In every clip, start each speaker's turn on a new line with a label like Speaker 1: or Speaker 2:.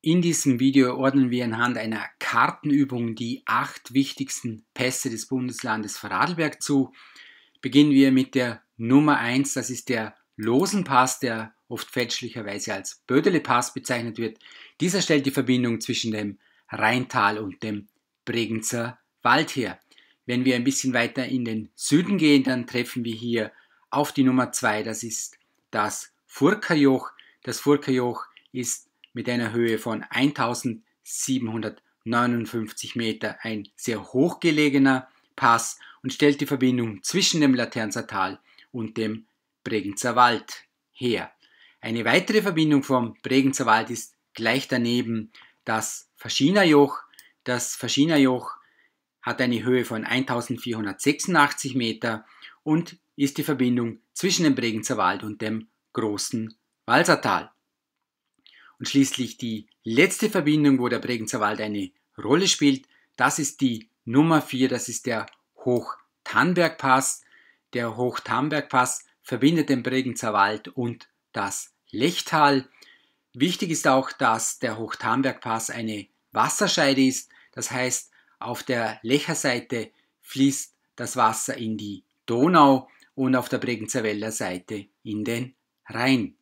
Speaker 1: In diesem Video ordnen wir anhand einer Kartenübung die acht wichtigsten Pässe des Bundeslandes Vorarlberg zu. Beginnen wir mit der Nummer 1, das ist der Losenpass, der oft fälschlicherweise als Bödele-Pass bezeichnet wird. Dieser stellt die Verbindung zwischen dem Rheintal und dem Bregenzer Wald her. Wenn wir ein bisschen weiter in den Süden gehen, dann treffen wir hier auf die Nummer 2, das ist das Furkerjoch. Das Furkerjoch ist mit einer Höhe von 1759 Meter ein sehr hochgelegener Pass und stellt die Verbindung zwischen dem Laternzer Tal und dem Bregenzer Wald her. Eine weitere Verbindung vom Bregenzer Wald ist gleich daneben das Faschinerjoch. Das Faschinerjoch hat eine Höhe von 1486 Meter und ist die Verbindung zwischen dem Bregenzer Wald und dem großen Walsertal. Und schließlich die letzte Verbindung, wo der Bregenzer Wald eine Rolle spielt, das ist die Nummer 4, das ist der Hochtannbergpass. Der Hochtannbergpass verbindet den Bregenzer Wald und das Lechtal. Wichtig ist auch, dass der Hochtannbergpass eine Wasserscheide ist, das heißt, auf der Lecherseite fließt das Wasser in die Donau und auf der Bregenzer Wälder Seite in den Rhein.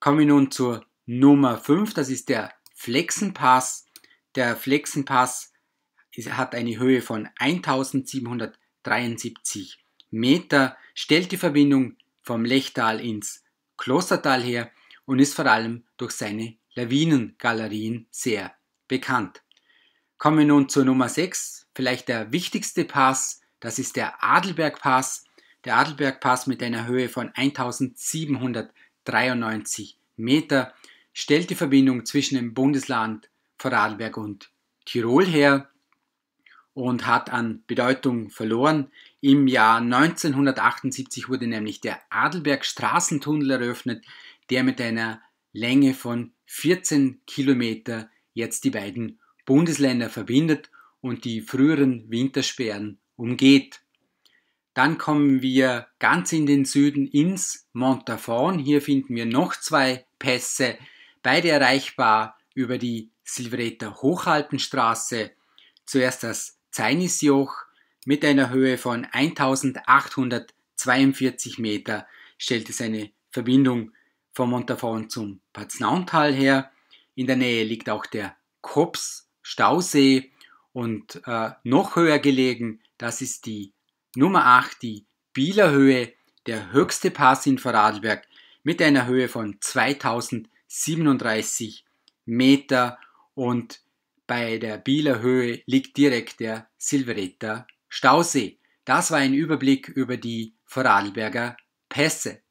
Speaker 1: Kommen wir nun zur Nummer 5, das ist der Flexenpass. Der Flexenpass hat eine Höhe von 1773 Meter, stellt die Verbindung vom Lechtal ins Klostertal her und ist vor allem durch seine Lawinengalerien sehr bekannt. Kommen wir nun zur Nummer 6, vielleicht der wichtigste Pass, das ist der Adelbergpass. Der Adelbergpass mit einer Höhe von 1793 Meter stellt die Verbindung zwischen dem Bundesland Vorarlberg und Tirol her und hat an Bedeutung verloren. Im Jahr 1978 wurde nämlich der Adelberg Straßentunnel eröffnet, der mit einer Länge von 14 Kilometer jetzt die beiden Bundesländer verbindet und die früheren Wintersperren umgeht. Dann kommen wir ganz in den Süden ins Montafon. Hier finden wir noch zwei Pässe, beide erreichbar über die Silvreta Hochalpenstraße, zuerst das Zeinisjoch mit einer Höhe von 1842 Meter stellt es eine Verbindung von Montafon zum Paznauntal her. In der Nähe liegt auch der Kops Stausee und äh, noch höher gelegen, das ist die Nummer 8, die Bieler Höhe, der höchste Pass in Vorarlberg mit einer Höhe von 2000 Meter. 37 Meter und bei der Bieler Höhe liegt direkt der Silveretter Stausee. Das war ein Überblick über die Vorarlberger Pässe.